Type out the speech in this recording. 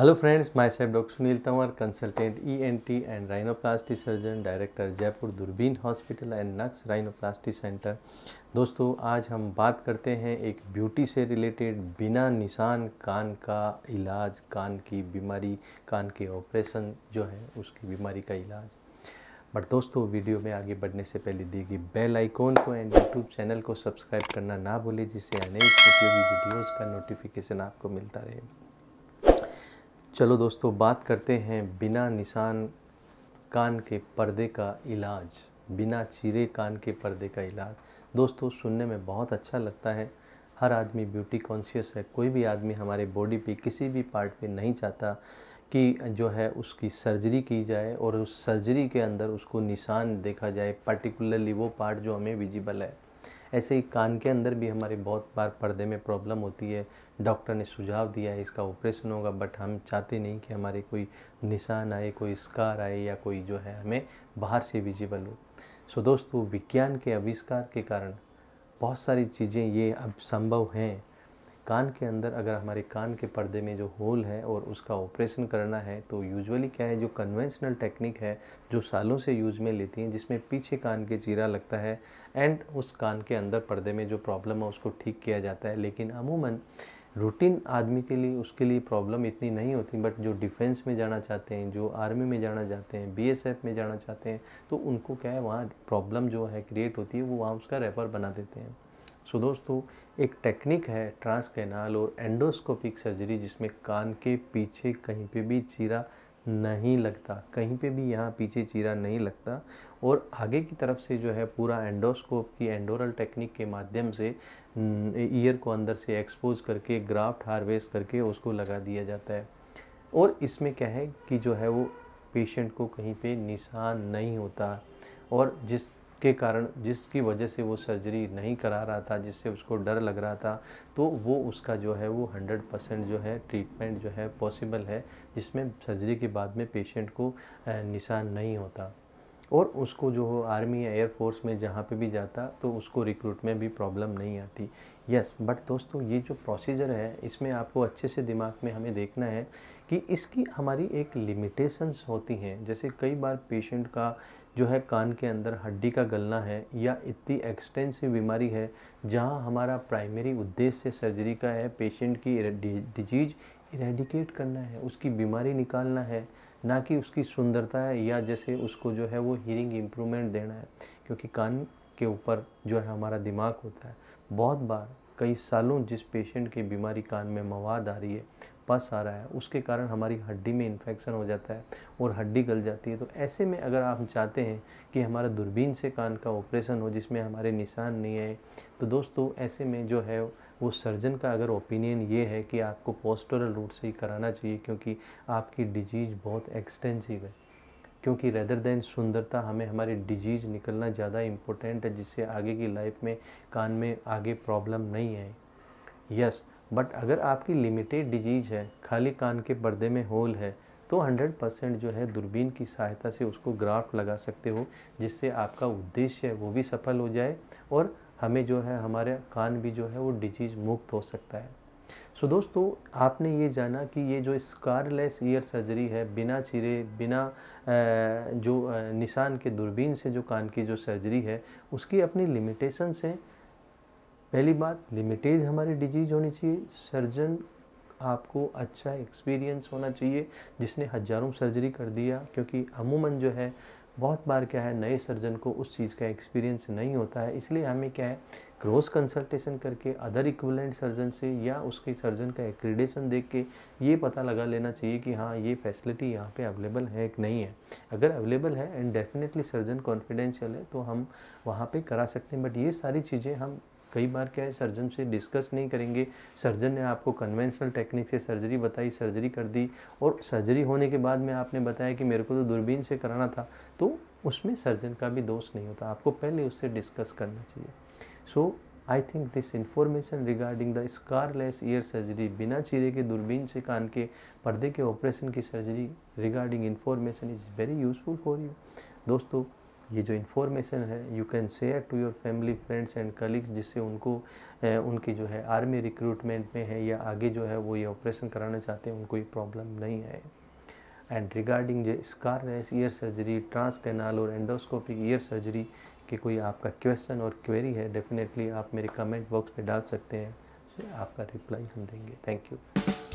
hello friends myself doctor Sunil Tanwar consultant ENT and rhinoplasty surgeon director Jaipur Doorbeen hospital and नक्स rhinoplasty centre दोस्तों आज हम बात करते हैं एक ब्यूटी से रिलेटेड बिना निशान कान का इलाज कान की बीमारी कान के ऑपरेशन जो है उसकी बीमारी का इलाज बट दोस्तों वीडियो में आगे बढ़ने से पहले दी गई बेल आइकॉन को एंड यूट्यूब चैनल को सब्सक्राइब करना ना भूलें जिससे अनेक उपयोगी वीडियोज़ का नोटिफिकेशन आपको मिलता रहे चलो दोस्तों बात करते हैं बिना निशान कान के पर्दे का इलाज बिना चीरे कान के पर्दे का इलाज दोस्तों सुनने में बहुत अच्छा लगता है हर आदमी ब्यूटी कॉन्शियस है कोई भी आदमी हमारे बॉडी पे किसी भी पार्ट पे नहीं चाहता कि जो है उसकी सर्जरी की जाए और उस सर्जरी के अंदर उसको निशान देखा जाए पर्टिकुलरली वो पार्ट जो हमें विजिबल है ऐसे ही कान के अंदर भी हमारे बहुत बार पर्दे में प्रॉब्लम होती है डॉक्टर ने सुझाव दिया है इसका ऑपरेशन होगा बट हम चाहते नहीं कि हमारे कोई निशान आए कोई स्कार आए या कोई जो है हमें बाहर से विजिबल हो सो दोस्तों विज्ञान के आविष्कार के कारण बहुत सारी चीज़ें ये अब संभव हैं कान के अंदर अगर हमारे कान के पर्दे में जो होल है और उसका ऑपरेशन करना है तो यूजुअली क्या है जो कन्वेंशनल टेक्निक है जो सालों से यूज में लेती हैं जिसमें पीछे कान के चीरा लगता है एंड उस कान के अंदर पर्दे में जो प्रॉब्लम है उसको ठीक किया जाता है लेकिन अमूमन रूटीन आदमी के लिए उसके लिए प्रॉब्लम इतनी नहीं होती बट जो डिफेंस में जाना चाहते हैं जो आर्मी में जाना चाहते हैं बीएसएफ में जाना चाहते हैं तो उनको क्या है वहाँ प्रॉब्लम जो है क्रिएट होती है वो वहाँ उसका रेफर बना देते हैं सो so, दोस्तों एक टेक्निक है ट्रांसकैनाल और एंडोस्कोपिक सर्जरी जिसमें कान के पीछे कहीं पे भी चीरा नहीं लगता कहीं पे भी यहाँ पीछे चीरा नहीं लगता और आगे की तरफ से जो है पूरा एंडोस्कोप की एंडोरल टेक्निक के माध्यम से ईयर को अंदर से एक्सपोज करके ग्राफ्ट हार्वेस्ट करके उसको लगा दिया जाता है और इसमें क्या है कि जो है वो पेशेंट को कहीं पे निशान नहीं होता और जिस के कारण जिसकी वजह से वो सर्जरी नहीं करा रहा था जिससे उसको डर लग रहा था तो वो उसका जो है वो हंड्रेड परसेंट जो है ट्रीटमेंट जो है पॉसिबल है जिसमें सर्जरी के बाद में पेशेंट को निशान नहीं होता और उसको जो हो आर्मी या एयरफोर्स में जहाँ पे भी जाता तो उसको रिक्रूट में भी प्रॉब्लम नहीं आती यस बट दोस्तों ये जो प्रोसीजर है इसमें आपको अच्छे से दिमाग में हमें देखना है कि इसकी हमारी एक लिमिटेशंस होती हैं जैसे कई बार पेशेंट का जो है कान के अंदर हड्डी का गलना है या इतनी एक्सटेंसिव बीमारी है जहाँ हमारा प्राइमरी उद्देश्य सर्जरी का है पेशेंट की डिजीज़ इरेडिकेट करना है उसकी बीमारी निकालना है ना कि उसकी सुंदरता है या जैसे उसको जो है वो हीरिंग इम्प्रूवमेंट देना है क्योंकि कान के ऊपर जो है हमारा दिमाग होता है बहुत बार कई सालों जिस पेशेंट की बीमारी कान में मवाद आ रही है पस आ रहा है उसके कारण हमारी हड्डी में इन्फेक्शन हो जाता है और हड्डी गल जाती है तो ऐसे में अगर आप चाहते हैं कि हमारा दूरबीन से कान का ऑपरेशन हो जिसमें हमारे निशान नहीं आए तो दोस्तों ऐसे में जो है वो सर्जन का अगर ओपिनियन ये है कि आपको पोस्टोरल रूट से ही कराना चाहिए क्योंकि आपकी डिजीज़ बहुत एक्सटेंसिव है क्योंकि रेदर देन सुंदरता हमें हमारी डिजीज़ निकलना ज़्यादा इम्पोर्टेंट है जिससे आगे की लाइफ में कान में आगे प्रॉब्लम नहीं है यस बट अगर आपकी लिमिटेड डिजीज़ है खाली कान के पर्दे में होल है तो 100 परसेंट जो है दूरबीन की सहायता से उसको ग्राफ्ट लगा सकते हो जिससे आपका उद्देश्य है वो भी सफल हो जाए और हमें जो है हमारे कान भी जो है वो डिजीज मुक्त हो सकता है सो so, दोस्तों आपने ये जाना कि ये जो स्कारलेस ईयर सर्जरी है बिना चिरे बिना जो निशान के दूरबीन से जो कान की जो सर्जरी है उसकी अपनी लिमिटेशन से पहली बात लिमिटेज हमारी डिजीज होनी चाहिए सर्जन आपको अच्छा एक्सपीरियंस होना चाहिए जिसने हजारों सर्जरी कर दिया क्योंकि अमूमन जो है बहुत बार क्या है नए सर्जन को उस चीज़ का एक्सपीरियंस नहीं होता है इसलिए हमें क्या है क्रॉस कंसल्टेशन करके अदर इक्वलेंट सर्जन से या उसके सर्जन का एक्रीडेशन देख के ये पता लगा लेना चाहिए कि हाँ ये फैसिलिटी यहाँ पे अवेलेबल है कि नहीं है अगर अवेलेबल है एंड डेफिनेटली सर्जन कॉन्फिडेंशियल है तो हम वहाँ पे करा सकते हैं बट ये सारी चीज़ें हम कई बार क्या है सर्जन से डिस्कस नहीं करेंगे सर्जन ने आपको कन्वेंशनल टेक्निक से सर्जरी बताई सर्जरी कर दी और सर्जरी होने के बाद में आपने बताया कि मेरे को तो दूरबीन से कराना था तो उसमें सर्जन का भी दोष नहीं होता आपको पहले उससे डिस्कस करना चाहिए so I think this information regarding the scarless ear surgery बिना चीरे के दूरबीन से कान के पर्दे के ऑपरेशन की surgery regarding information is very useful for you दोस्तों ये जो इन्फॉर्मेशन है you can share to your family friends and colleagues जिससे उनको उनकी जो है आर्मी रिक्रूटमेंट में है या आगे जो है वो ये ऑपरेशन कराना चाहते हैं उनको ये प्रॉब्लम नहीं है एंड रिगार्डिंग जो scarless ear surgery trans canal और एंडोस्कोपिक ईयर सर्जरी के कोई आपका क्वेश्चन और क्वेरी है डेफिनेटली आप मेरे कमेंट बॉक्स में डाल सकते हैं आपका रिप्लाई हम देंगे थैंक यू